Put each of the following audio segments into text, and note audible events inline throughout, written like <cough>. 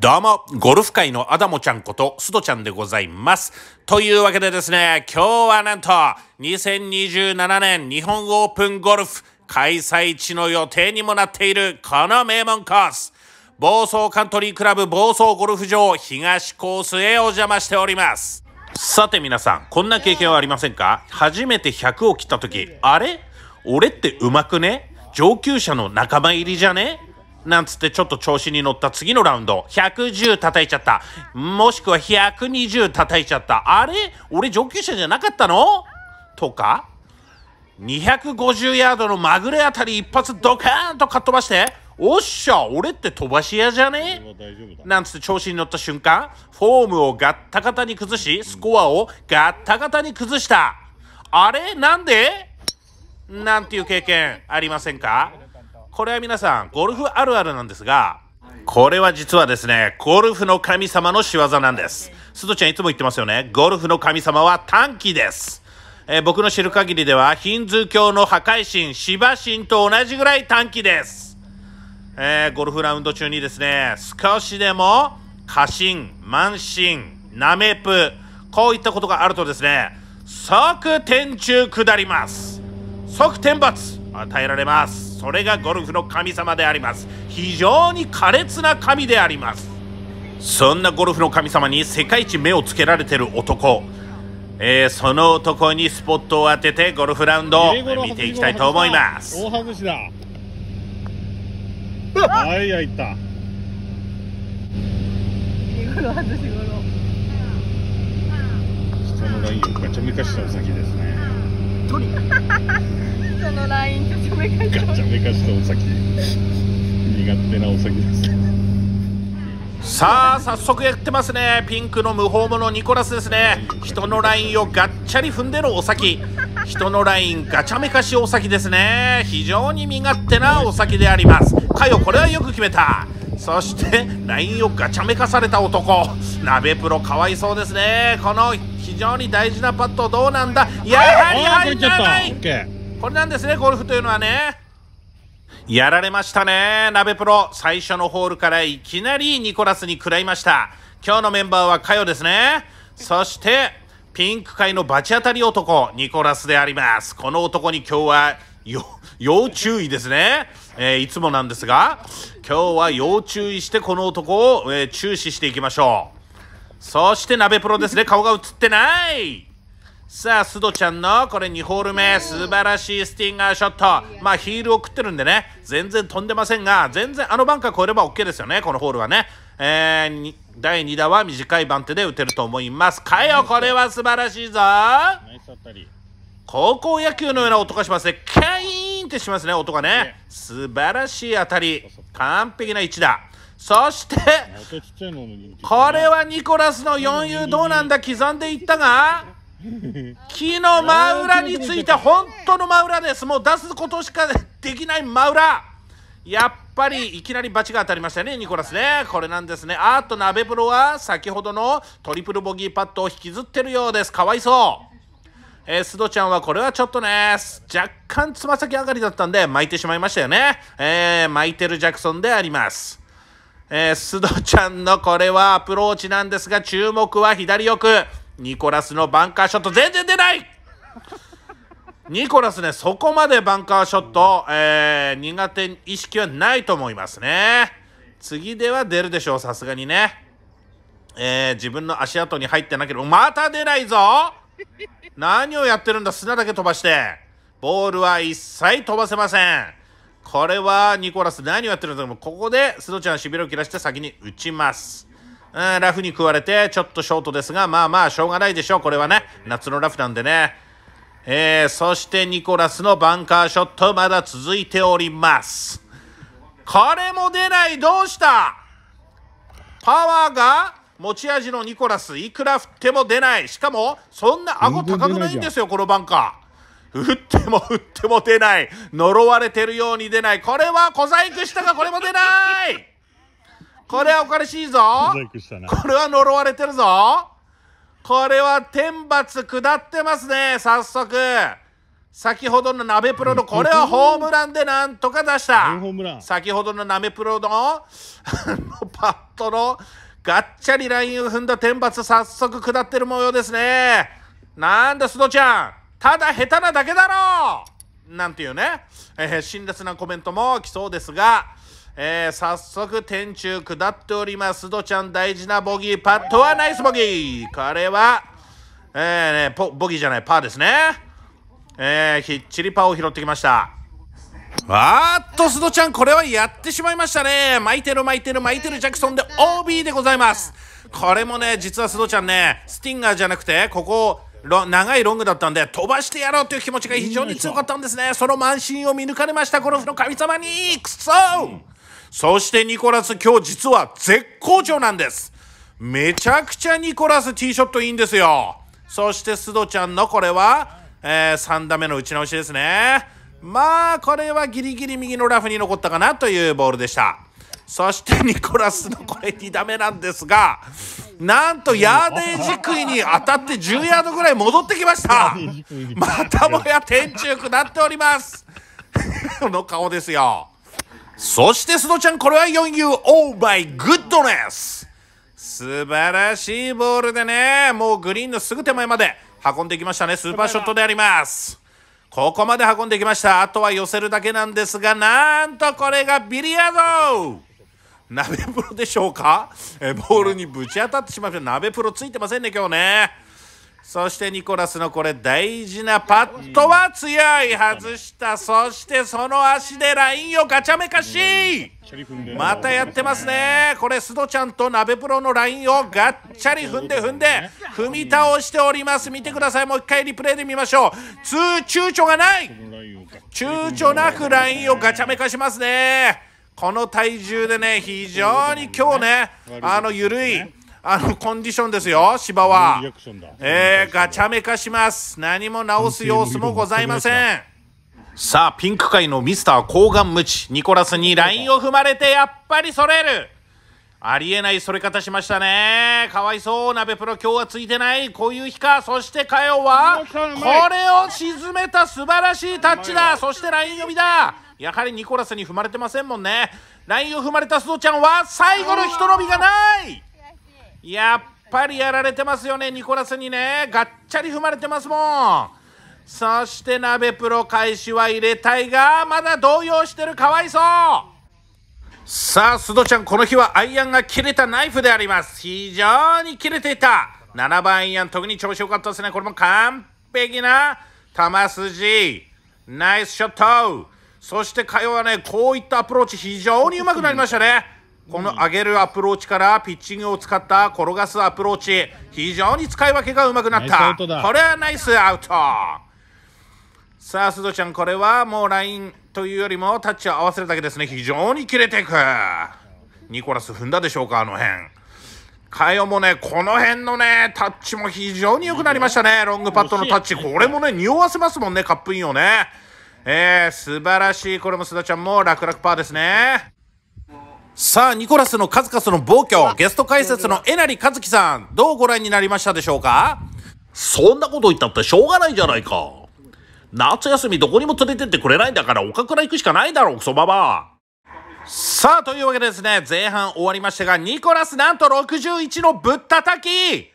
どうも、ゴルフ界のアダモちゃんこと、スドちゃんでございます。というわけでですね、今日はなんと、2027年日本オープンゴルフ開催地の予定にもなっている、この名門コース、房総カントリークラブ房総ゴルフ場東コースへお邪魔しております。さて皆さん、こんな経験はありませんか初めて100を切った時、あれ俺ってうまくね上級者の仲間入りじゃねなんつってちょっと調子に乗った次のラウンド、110叩いちゃった。もしくは120叩いちゃった。あれ俺上級者じゃなかったのとか、250ヤードのまぐれあたり一発ドカーンとかっ飛ばして、おっしゃ、俺って飛ばし屋じゃねなんつって調子に乗った瞬間、フォームをガッタガタに崩し、スコアをガッタガタに崩した。あれなんでなんていう経験ありませんかこれは皆さん、ゴルフあるあるなんですが、これは実はですね、ゴルフの神様の仕業なんです。すずちゃんいつも言ってますよね。ゴルフの神様は短期です。えー、僕の知る限りでは、ヒンズー教の破壊神、シバ神と同じぐらい短期です。えー、ゴルフラウンド中にですね、少しでも過信、慢心、ナメプ、こういったことがあるとですね、即天中下ります。即天罰。与えられますそれがゴルフの神様であります非常に苛烈な神でありますそんなゴルフの神様に世界一目をつけられてる男えー、その男にスポットを当ててゴルフラウンドを見ていきたいと思います大外しだはいやいったゴ外しゴ下のラインをガチャめゃした先ですね取りそのラインガチャメカしたお先苦手なお先ですさあ早速やってますねピンクの無法者ニコラスですね人のラインをがっちゃり踏んでのお先人のラインガチャめかしお先ですね非常に身勝手なお先でありますかよこれはよく決めたそしてラインをガチャめかされた男鍋プロかわいそうですねこの非常に大事なパットどうなんだやはり入らないこれなんですねゴルフというのはねやられましたね鍋プロ最初のホールからいきなりニコラスに食らいました今日のメンバーはかよですねそしてピンク界のバチ当たり男ニコラスでありますこの男に今日は要注意ですね、えー、いつもなんですが、今日は要注意してこの男を、えー、注視していきましょう。そして鍋プロですね。顔が映ってないさあ、須藤ちゃんのこれ2ホール目、素晴らしいスティンガーショット。まあ、ヒールを食ってるんでね、全然飛んでませんが、全然あのバンカー越えれば OK ですよね、このホールはね。えー、第2打は短い番手で打てると思います。かよ、これは素晴らしいぞ。高校野球のような音がしますね。キャインってしますね、音がね。素晴らしい当たり。完璧な置打。そして、これはニコラスの4遊どうなんだ刻んでいったが、<laughs> 木の真裏について本当の真裏です。もう出すことしかできない真裏。やっぱりいきなりバチが当たりましたね、ニコラスね。これなんですね。あっと、鍋プロは先ほどのトリプルボギーパットを引きずってるようです。かわいそう。えー、須藤ちゃんはこれはちょっとね、若干つま先上がりだったんで巻いてしまいましたよね。えー、巻いてるジャクソンであります。えー、須藤ちゃんのこれはアプローチなんですが、注目は左奥。ニコラスのバンカーショット全然出ないニコラスね、そこまでバンカーショット、えー、苦手意識はないと思いますね。次では出るでしょう、さすがにね。えー、自分の足跡に入ってなければ、また出ないぞ何をやってるんだ砂だけ飛ばして。ボールは一切飛ばせません。これはニコラス何をやってるんだろう。ここでスドちゃんは痺れを切らして先に打ちます。うん、ラフに食われて、ちょっとショートですが、まあまあ、しょうがないでしょう。これはね、夏のラフなんでね。えー、そしてニコラスのバンカーショット、まだ続いております。これも出ない、どうしたパワーが持ち味のニコラスいくら振っても出ないしかもそんな顎高くないんですよこのバンカー振っても振っても出ない呪われてるように出ないこれは小細工したがこれも出ないこれはおかしいぞこれは呪われてるぞこれは天罰下ってますね早速先ほどの鍋プロのこれはホームランでなんとか出した先ほどの鍋プロのパットのがっちゃりラインを踏んだ天罰早速下ってる模様ですねなんだ須藤ちゃんただ下手なだけだろうなんていうね、えー、辛辣なコメントも来そうですが、えー、早速天中下っております須藤ちゃん大事なボギーパットはナイスボギーこれは、えーね、ボギーじゃないパーですねえー、きっちりパーを拾ってきましたあーっと、須藤ちゃん、これはやってしまいましたね。巻いてる巻いてる巻いてるジャクソンで OB でございます。これもね、実は須藤ちゃんね、スティンガーじゃなくて、ここ、長いロングだったんで飛ばしてやろうという気持ちが非常に強かったんですねその満身を見抜かれましたゴルフの神様にクソ、うん、そしてニコラス今日実は絶好調なんですめちゃくちゃニコラスティーショットいいんですよそして須藤ちゃんのこれは、えー、3打目の打ち直しですねまあ、これはギリギリ右のラフに残ったかなというボールでした。そしてニコラスのこれ2打目なんですが、なんとヤーデージクイに当たって10ヤードぐらい戻ってきました。またもや天中なっております。この顔ですよ。そしてスノちゃん、これは4 u オーバイグッドネス。素晴らしいボールでね、もうグリーンのすぐ手前まで運んできましたね。スーパーショットであります。ここまで運んできましたあとは寄せるだけなんですがなんとこれがビリヤード鍋プロでしょうかえボールにぶち当たってしまいました鍋プロついてませんね今日ねそしてニコラスのこれ大事なパットは強い外したそしてその足でラインをガチャめかしまたやってますねこれ須戸ちゃんと鍋プロのラインをがっちゃり踏んで踏んで踏み倒しております見てくださいもう一回リプレイで見ましょうつ躊躇がない躊躇なくラインをガチャめかしますねこの体重でね非常に今日ねあの緩いあのコンディションですよ、芝は。えー、ガチャメカします。何も直す様子もございません。さあ、ピンク界のミスター高顔無知、ニコラスにラインを踏まれて、やっぱりそれる。ありえないそれ方しましたね。かわいそう。鍋プロ今日はついてない。こういう日か。そしてかよは、これを沈めた素晴らしいタッチだ。そしてライン読みだ。やはりニコラスに踏まれてませんもんね。ラインを踏まれた須藤ちゃんは、最後の人伸びがない。やっぱりやられてますよね、ニコラスにね。がっちゃり踏まれてますもん。そして鍋プロ開始は入れたいが、まだ動揺してるかわいそうさあ、須藤ちゃん、この日はアイアンが切れたナイフであります。非常に切れていた。7番アイアン、特に調子良かったですね。これも完璧な球筋。ナイスショット。そして、火曜はね、こういったアプローチ、非常にうまくなりましたね。この上げるアプローチからピッチングを使った転がすアプローチ非常に使い分けがうまくなったこれはナイスアウトさあ須藤ちゃんこれはもうラインというよりもタッチを合わせるだけですね非常に切れていくニコラス踏んだでしょうかあの辺カヨもねこの辺のねタッチも非常に良くなりましたねロングパットのタッチこれもね匂わせますもんねカップインをねえー、素晴らしいこれも須田ちゃんも楽々パーですねさあ、ニコラスの数々の暴挙、ゲスト解説のえなりかずきさん、どうご覧になりましたでしょうかそんなこと言ったってしょうがないじゃないか。夏休みどこにも連れてってくれないんだから、おかくら行くしかないだろう、クソババア。さあ、というわけでですね、前半終わりましたが、ニコラスなんと61のぶったたき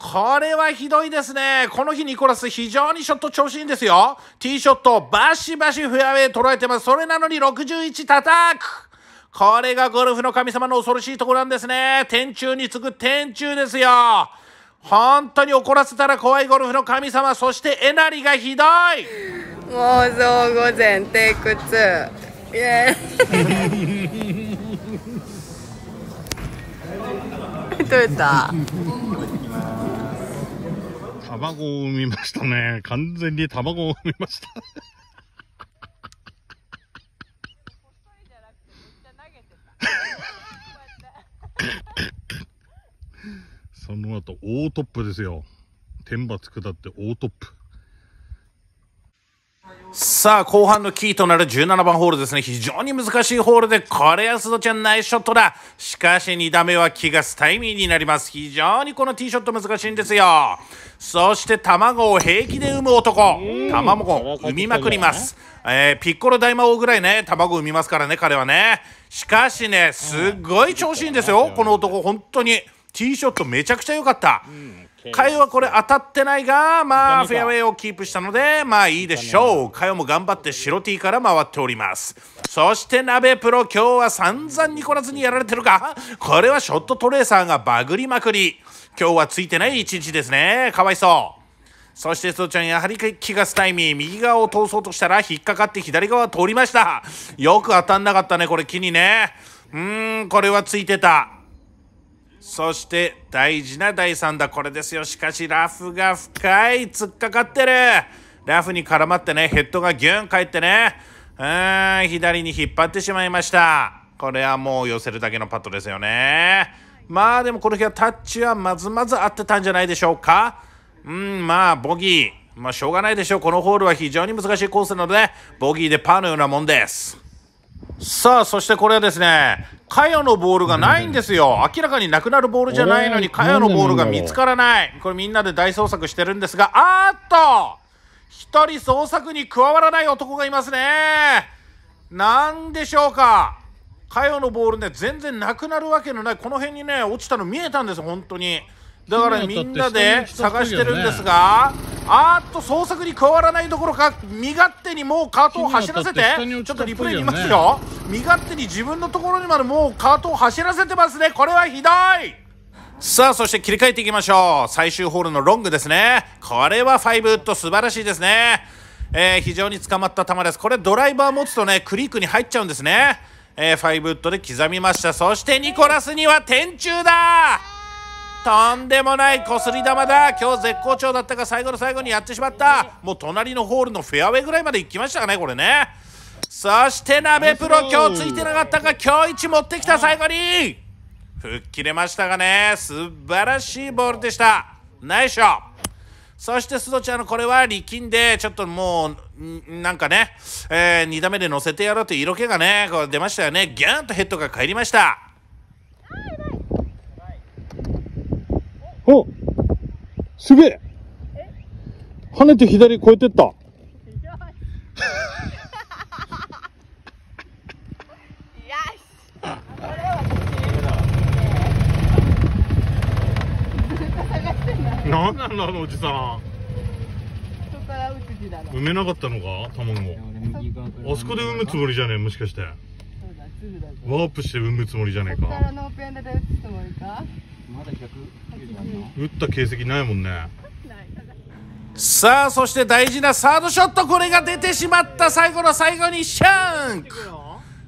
これはひどいですね。この日ニコラス非常にショット調子いいんですよ。ティーショットバシバシフェアウェイ捉えてます。それなのに61叩くこれがゴルフの神様の恐ろしいところなんですね。天中に次ぐ天中ですよ。本当に怒らせたら怖いゴルフの神様、そしてえなりがひどい。もう造午前テ屈。ク2。イエーイ。取 <laughs> れた。卵を産みましたね。完全に卵を産みました。その後、大トップですよ。天罰下って大トップ。さあ、後半のキーとなる17番ホールですね。非常に難しいホールで、これ安田ちゃんナイスショットだ。しかし2打目は気がスタイミーになります。非常にこのティーショット難しいんですよ。そして卵を平気で産む男。卵を産みまくります。えー、ピッコロ大魔王ぐらいね、卵産みますからね、彼はね。しかしね、すっごい調子いいんですよ。この男、本当に。ティーショットめちゃくちゃ良かった。カヨはこれ当たってないが、まあ、フェアウェイをキープしたので、まあいいでしょう。カヨも頑張って白 T から回っております。そして鍋プロ、今日は散々ニコラずにやられてるかこれはショットトレーサーがバグりまくり。今日はついてない一日ですね。かわいそう。そして、ストちゃん、やはり気がスタイミー、右側を通そうとしたら、引っかかって左側通りました。よく当たんなかったね、これ、木にね。うーん、これはついてた。そして大事な第3打、これですよ。しかしラフが深い、突っかかってる。ラフに絡まってね、ヘッドがギュン返ってね、うーん、左に引っ張ってしまいました。これはもう寄せるだけのパットですよね。まあでもこの日はタッチはまずまず合ってたんじゃないでしょうか。うん、まあボギー。まあしょうがないでしょう。このホールは非常に難しいコースなので、ボギーでパーのようなもんです。さあ、そしてこれはですね、カヤのボールがないんですよ。明らかになくなるボールじゃないのに、カヤのボールが見つからない。これみんなで大捜索してるんですが、あっと一人捜索に加わらない男がいますね。なんでしょうか。カヤのボールね、全然なくなるわけのない。この辺にね、落ちたの見えたんです、本当に。だからみんなで探してるんですが、あっと捜索に加わらないどころか身勝手にもうカートを走らせてちょっとリプレイ見ますよ身勝手に自分のところにまでもうカートを走らせてますねこれはひどいさあ、そして切り替えていきましょう。最終ホールのロングですね。これは5ウッド素晴らしいですね。えー、非常に捕まった球です。これドライバー持つとね、クリークに入っちゃうんですね。えー、5ウッドで刻みました。そしてニコラスには天中だとんでもないこすり玉だ今日絶好調だったが最後の最後にやってしまったもう隣のホールのフェアウェイぐらいまで行きましたかねこれねそして鍋プロ今日ついてなかったが今日一持ってきた最後に吹っ切れましたがね素晴らしいボールでしたナイスショッそして須藤ちゃんのこれは力んで、ちょっともう、なんかね、えー、2打目で乗せてやろうという色気がね、こう出ましたよね。ギャーンとヘッドが返りました。おすげえ跳ねて左越えてった。何なんだあのおじさん埋めなかったのか卵あそこで産むつもりじゃねえもしかしてワープして産むつもりじゃねえか打った形跡ないもんねさあそして大事なサードショットこれが出てしまった最後の最後にシャンク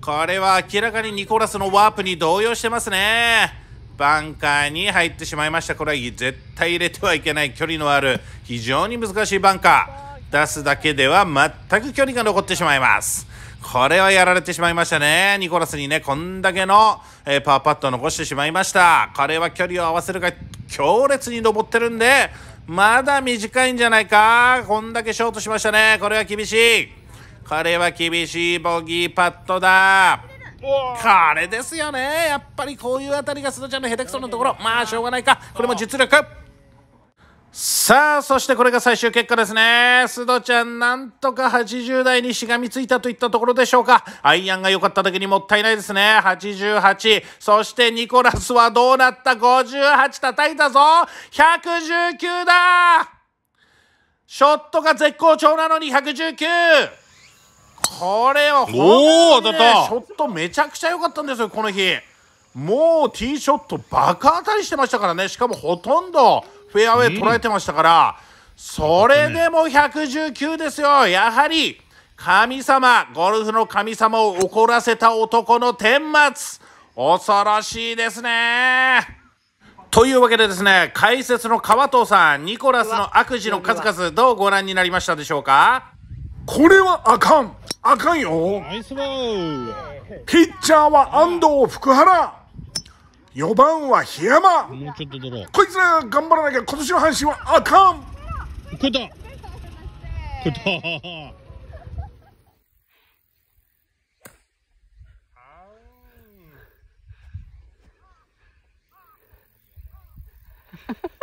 これは明らかにニコラスのワープに動揺してますねバンカーに入ってしまいましたこれは絶対入れてはいけない距離のある非常に難しいバンカー出すだけでは全く距離が残ってしまいますこれはやられてしまいましたね。ニコラスにね、こんだけの、えー、パーパット残してしまいました。これは距離を合わせるが強烈に登ってるんで、まだ短いんじゃないか。こんだけショートしましたね。これは厳しい。これは厳しいボギーパットだ。これですよね。やっぱりこういうあたりがすずちゃんの下手くそのところ。まあ、しょうがないか。これも実力。さあ、そしてこれが最終結果ですね。須藤ちゃん、なんとか80代にしがみついたといったところでしょうか。アイアンが良かっただけにもったいないですね。88。そしてニコラスはどうなった ?58 叩いたぞ !119 だショットが絶好調なのに 119! これは本当に、ね、ショットめちゃくちゃ良かったんですよ、この日。もうティーショットバカ当たりしてましたからね。しかもほとんどフェアウェイ捉えてましたから、それでも119ですよ、やはり神様、ゴルフの神様を怒らせた男の顛末、恐ろしいですね。というわけでですね、解説の川藤さん、ニコラスの悪事の数々、どうご覧になりましたでしょうかこれはあかんあかんよピッチャーは安藤福原4番は檜山もうちょっとだろこいつら頑張らなきゃ今年の阪神はあかんこいたこいたハハハ